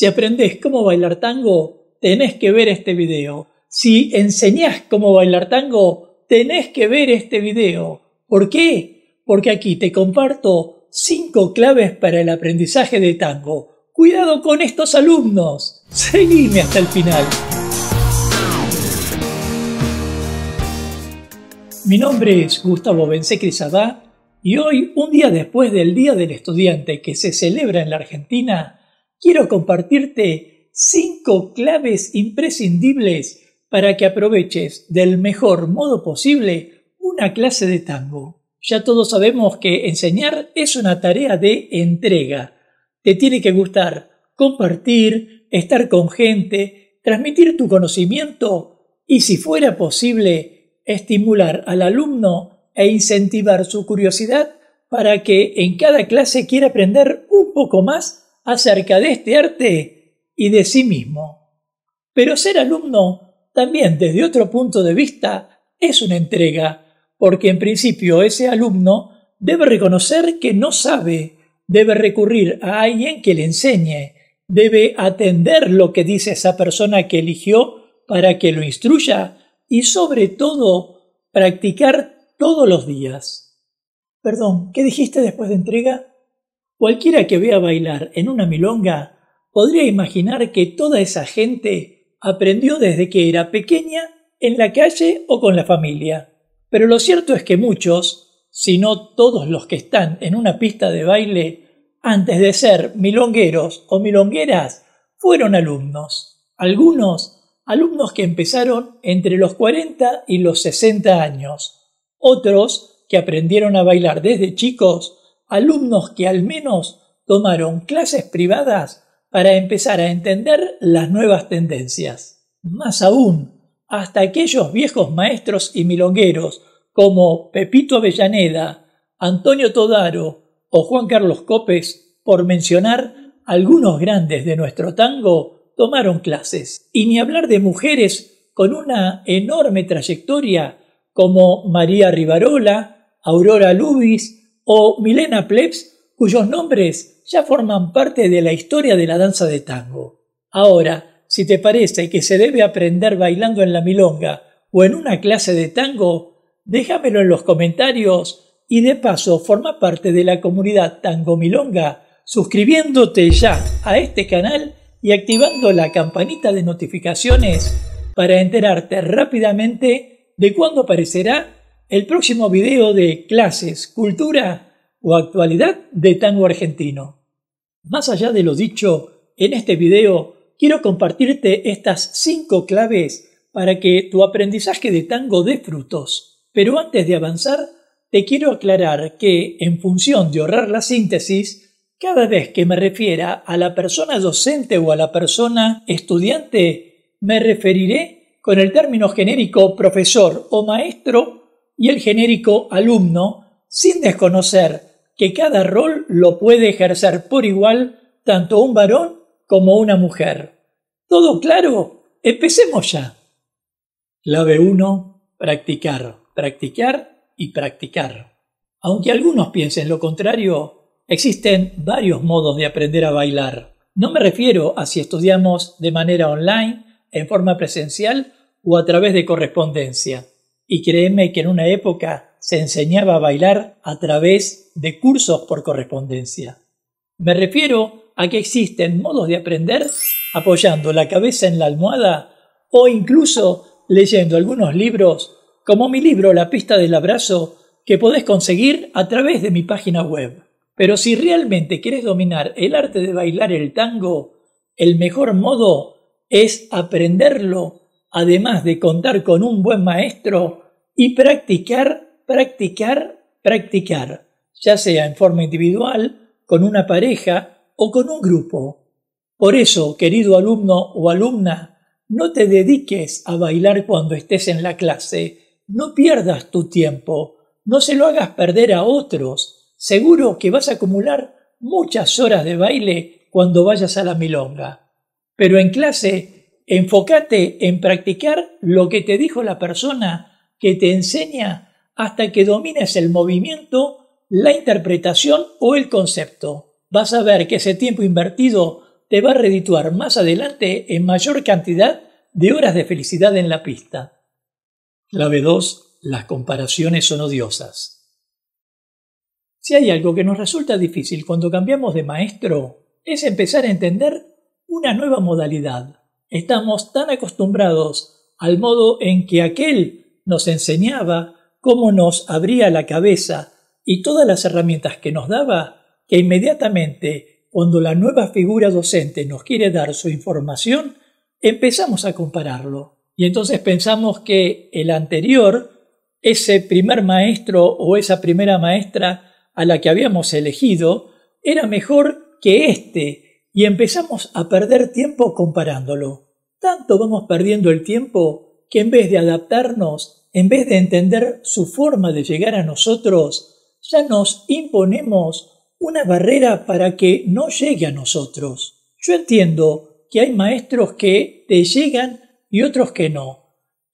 Si aprendés cómo bailar tango, tenés que ver este video. Si enseñás cómo bailar tango, tenés que ver este video. ¿Por qué? Porque aquí te comparto 5 claves para el aprendizaje de tango. Cuidado con estos alumnos. Seguime hasta el final. Mi nombre es Gustavo Bensecri y hoy, un día después del Día del Estudiante que se celebra en la Argentina, quiero compartirte cinco claves imprescindibles para que aproveches del mejor modo posible una clase de tango. Ya todos sabemos que enseñar es una tarea de entrega. Te tiene que gustar compartir, estar con gente, transmitir tu conocimiento y, si fuera posible, estimular al alumno e incentivar su curiosidad para que en cada clase quiera aprender un poco más acerca de este arte y de sí mismo. Pero ser alumno también desde otro punto de vista es una entrega, porque en principio ese alumno debe reconocer que no sabe, debe recurrir a alguien que le enseñe, debe atender lo que dice esa persona que eligió para que lo instruya y sobre todo practicar todos los días. Perdón, ¿qué dijiste después de entrega? Cualquiera que vea bailar en una milonga podría imaginar que toda esa gente aprendió desde que era pequeña en la calle o con la familia. Pero lo cierto es que muchos, si no todos los que están en una pista de baile, antes de ser milongueros o milongueras, fueron alumnos. Algunos, alumnos que empezaron entre los 40 y los 60 años. Otros, que aprendieron a bailar desde chicos alumnos que al menos tomaron clases privadas para empezar a entender las nuevas tendencias. Más aún, hasta aquellos viejos maestros y milongueros como Pepito Avellaneda, Antonio Todaro o Juan Carlos Copes, por mencionar algunos grandes de nuestro tango, tomaron clases. Y ni hablar de mujeres con una enorme trayectoria como María Rivarola, Aurora Lubis o Milena Plebs, cuyos nombres ya forman parte de la historia de la danza de tango. Ahora, si te parece que se debe aprender bailando en la milonga o en una clase de tango, déjamelo en los comentarios y de paso forma parte de la comunidad Tango Milonga suscribiéndote ya a este canal y activando la campanita de notificaciones para enterarte rápidamente de cuándo aparecerá el próximo video de clases, cultura o actualidad de tango argentino. Más allá de lo dicho en este video, quiero compartirte estas cinco claves para que tu aprendizaje de tango dé frutos. Pero antes de avanzar, te quiero aclarar que, en función de ahorrar la síntesis, cada vez que me refiera a la persona docente o a la persona estudiante, me referiré con el término genérico profesor o maestro y el genérico alumno sin desconocer que cada rol lo puede ejercer por igual tanto un varón como una mujer. ¿Todo claro? Empecemos ya. Clave 1. Practicar, practicar y practicar. Aunque algunos piensen lo contrario, existen varios modos de aprender a bailar. No me refiero a si estudiamos de manera online, en forma presencial o a través de correspondencia. Y créeme que en una época se enseñaba a bailar a través de cursos por correspondencia. Me refiero a que existen modos de aprender apoyando la cabeza en la almohada o incluso leyendo algunos libros como mi libro La pista del abrazo que podés conseguir a través de mi página web. Pero si realmente quieres dominar el arte de bailar el tango, el mejor modo es aprenderlo además de contar con un buen maestro y practicar, practicar, practicar, ya sea en forma individual, con una pareja o con un grupo. Por eso, querido alumno o alumna, no te dediques a bailar cuando estés en la clase, no pierdas tu tiempo, no se lo hagas perder a otros, seguro que vas a acumular muchas horas de baile cuando vayas a la milonga. Pero en clase Enfócate en practicar lo que te dijo la persona que te enseña hasta que domines el movimiento, la interpretación o el concepto. Vas a ver que ese tiempo invertido te va a redituar más adelante en mayor cantidad de horas de felicidad en la pista. Clave 2. Las comparaciones son odiosas. Si hay algo que nos resulta difícil cuando cambiamos de maestro, es empezar a entender una nueva modalidad estamos tan acostumbrados al modo en que aquel nos enseñaba cómo nos abría la cabeza y todas las herramientas que nos daba, que inmediatamente cuando la nueva figura docente nos quiere dar su información, empezamos a compararlo. Y entonces pensamos que el anterior, ese primer maestro o esa primera maestra a la que habíamos elegido, era mejor que este y empezamos a perder tiempo comparándolo. Tanto vamos perdiendo el tiempo que en vez de adaptarnos, en vez de entender su forma de llegar a nosotros, ya nos imponemos una barrera para que no llegue a nosotros. Yo entiendo que hay maestros que te llegan y otros que no,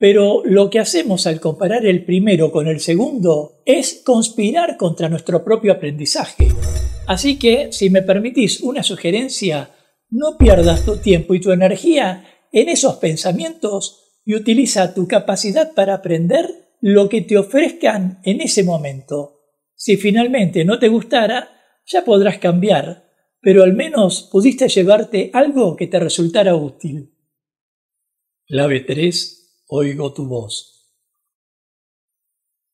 pero lo que hacemos al comparar el primero con el segundo es conspirar contra nuestro propio aprendizaje. Así que, si me permitís una sugerencia, no pierdas tu tiempo y tu energía en esos pensamientos y utiliza tu capacidad para aprender lo que te ofrezcan en ese momento. Si finalmente no te gustara, ya podrás cambiar, pero al menos pudiste llevarte algo que te resultara útil. Clave 3 oigo tu voz.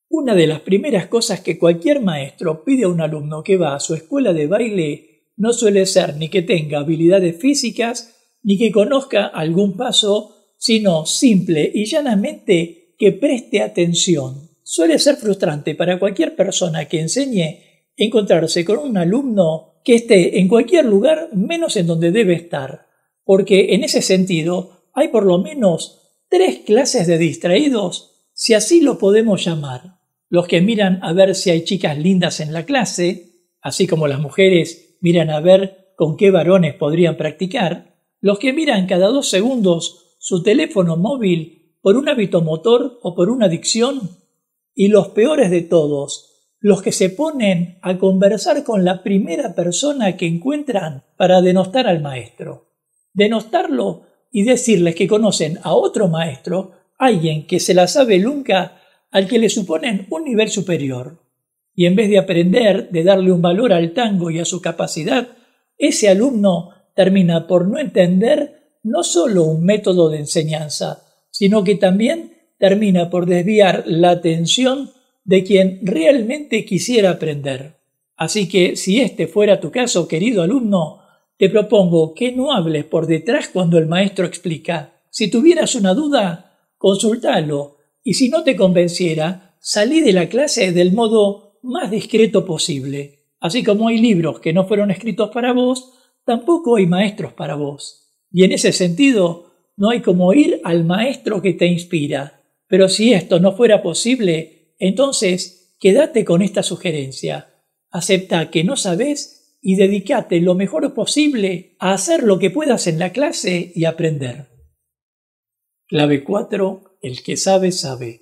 Una de las primeras cosas que cualquier maestro pide a un alumno que va a su escuela de baile no suele ser ni que tenga habilidades físicas ni que conozca algún paso, sino simple y llanamente que preste atención. Suele ser frustrante para cualquier persona que enseñe encontrarse con un alumno que esté en cualquier lugar menos en donde debe estar, porque en ese sentido hay por lo menos tres clases de distraídos, si así lo podemos llamar. Los que miran a ver si hay chicas lindas en la clase, así como las mujeres miran a ver con qué varones podrían practicar, los que miran cada dos segundos su teléfono móvil por un hábito motor o por una adicción, y los peores de todos, los que se ponen a conversar con la primera persona que encuentran para denostar al maestro. Denostarlo y decirles que conocen a otro maestro, alguien que se la sabe nunca, al que le suponen un nivel superior. Y en vez de aprender, de darle un valor al tango y a su capacidad, ese alumno termina por no entender no solo un método de enseñanza, sino que también termina por desviar la atención de quien realmente quisiera aprender. Así que si este fuera tu caso, querido alumno, te propongo que no hables por detrás cuando el maestro explica. Si tuvieras una duda, consultalo y si no te convenciera, salí de la clase del modo más discreto posible. Así como hay libros que no fueron escritos para vos, tampoco hay maestros para vos. Y en ese sentido, no hay como ir al maestro que te inspira. Pero si esto no fuera posible, entonces quédate con esta sugerencia. Acepta que no sabes y dedícate lo mejor posible a hacer lo que puedas en la clase y aprender. Clave 4. El que sabe, sabe.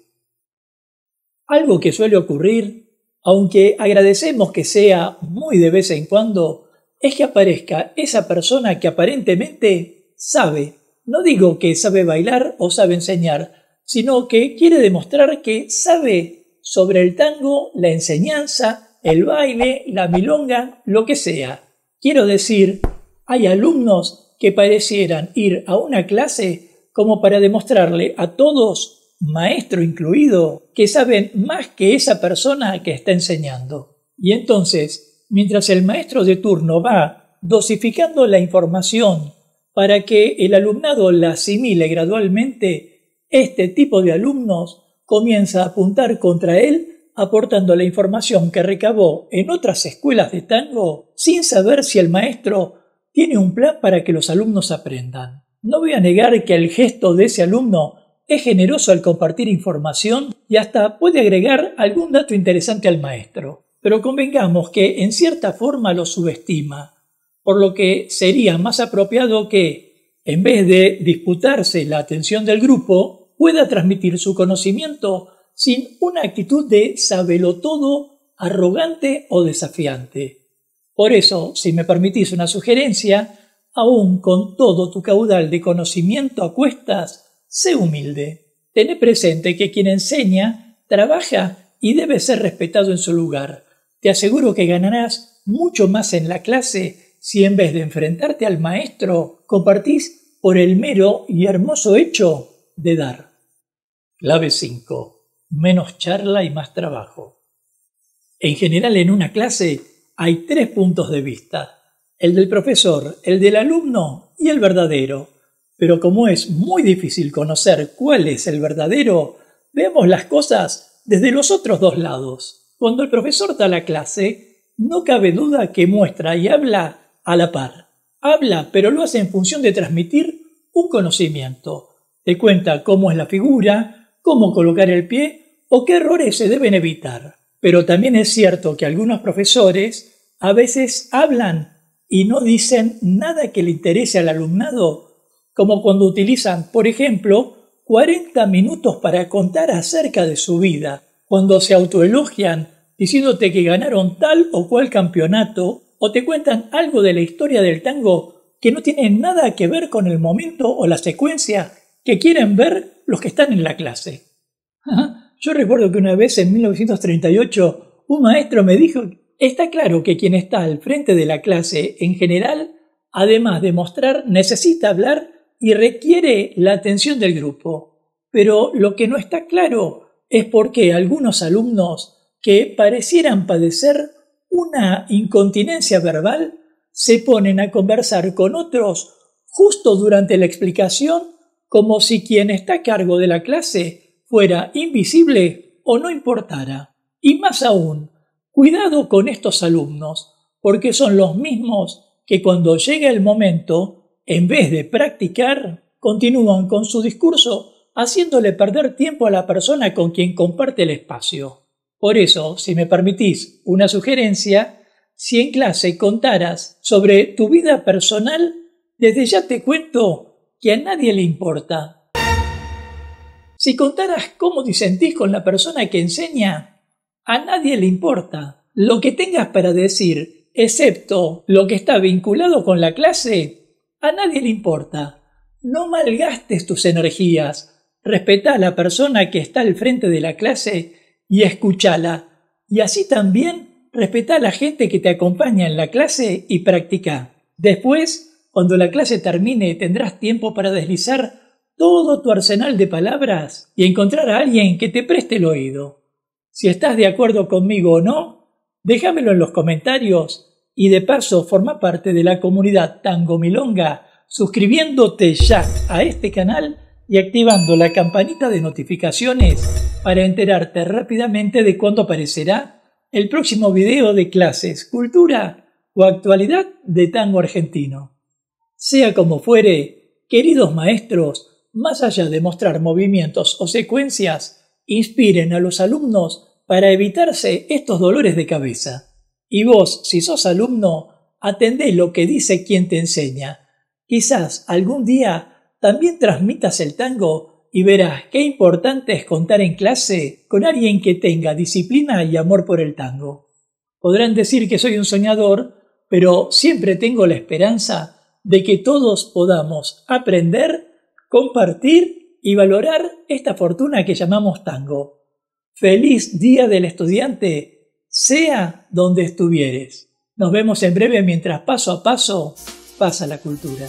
Algo que suele ocurrir, aunque agradecemos que sea muy de vez en cuando, es que aparezca esa persona que aparentemente sabe. No digo que sabe bailar o sabe enseñar, sino que quiere demostrar que sabe sobre el tango, la enseñanza, el baile, la milonga, lo que sea. Quiero decir, hay alumnos que parecieran ir a una clase como para demostrarle a todos, maestro incluido, que saben más que esa persona que está enseñando. Y entonces, mientras el maestro de turno va dosificando la información para que el alumnado la asimile gradualmente, este tipo de alumnos comienza a apuntar contra él aportando la información que recabó en otras escuelas de tango sin saber si el maestro tiene un plan para que los alumnos aprendan. No voy a negar que el gesto de ese alumno es generoso al compartir información y hasta puede agregar algún dato interesante al maestro. Pero convengamos que en cierta forma lo subestima, por lo que sería más apropiado que, en vez de disputarse la atención del grupo, pueda transmitir su conocimiento sin una actitud de todo, arrogante o desafiante. Por eso, si me permitís una sugerencia, aun con todo tu caudal de conocimiento a cuestas, sé humilde. Tené presente que quien enseña, trabaja y debe ser respetado en su lugar. Te aseguro que ganarás mucho más en la clase si en vez de enfrentarte al maestro, compartís por el mero y hermoso hecho de dar. Clave 5 menos charla y más trabajo. En general en una clase hay tres puntos de vista, el del profesor, el del alumno y el verdadero. Pero como es muy difícil conocer cuál es el verdadero, vemos las cosas desde los otros dos lados. Cuando el profesor da la clase, no cabe duda que muestra y habla a la par. Habla, pero lo hace en función de transmitir un conocimiento. Te cuenta cómo es la figura, cómo colocar el pie o qué errores se deben evitar. Pero también es cierto que algunos profesores a veces hablan y no dicen nada que le interese al alumnado, como cuando utilizan, por ejemplo, 40 minutos para contar acerca de su vida, cuando se autoelogian diciéndote que ganaron tal o cual campeonato, o te cuentan algo de la historia del tango que no tiene nada que ver con el momento o la secuencia que quieren ver los que están en la clase. Yo recuerdo que una vez en 1938 un maestro me dijo, está claro que quien está al frente de la clase en general, además de mostrar, necesita hablar y requiere la atención del grupo. Pero lo que no está claro es por qué algunos alumnos que parecieran padecer una incontinencia verbal se ponen a conversar con otros justo durante la explicación como si quien está a cargo de la clase fuera invisible o no importara. Y más aún, cuidado con estos alumnos, porque son los mismos que cuando llega el momento, en vez de practicar, continúan con su discurso haciéndole perder tiempo a la persona con quien comparte el espacio. Por eso, si me permitís una sugerencia, si en clase contaras sobre tu vida personal, desde ya te cuento a nadie le importa. Si contaras cómo disentís con la persona que enseña, a nadie le importa. Lo que tengas para decir, excepto lo que está vinculado con la clase, a nadie le importa. No malgastes tus energías. Respeta a la persona que está al frente de la clase y escúchala. Y así también respeta a la gente que te acompaña en la clase y practica. Después, cuando la clase termine tendrás tiempo para deslizar todo tu arsenal de palabras y encontrar a alguien que te preste el oído. Si estás de acuerdo conmigo o no, déjamelo en los comentarios y de paso forma parte de la comunidad Tango Milonga suscribiéndote ya a este canal y activando la campanita de notificaciones para enterarte rápidamente de cuándo aparecerá el próximo video de clases, cultura o actualidad de tango argentino. Sea como fuere, queridos maestros, más allá de mostrar movimientos o secuencias, inspiren a los alumnos para evitarse estos dolores de cabeza. Y vos, si sos alumno, atendé lo que dice quien te enseña. Quizás algún día también transmitas el tango y verás qué importante es contar en clase con alguien que tenga disciplina y amor por el tango. Podrán decir que soy un soñador, pero siempre tengo la esperanza de que todos podamos aprender, compartir y valorar esta fortuna que llamamos tango. Feliz Día del Estudiante, sea donde estuvieres. Nos vemos en breve mientras paso a paso pasa la cultura.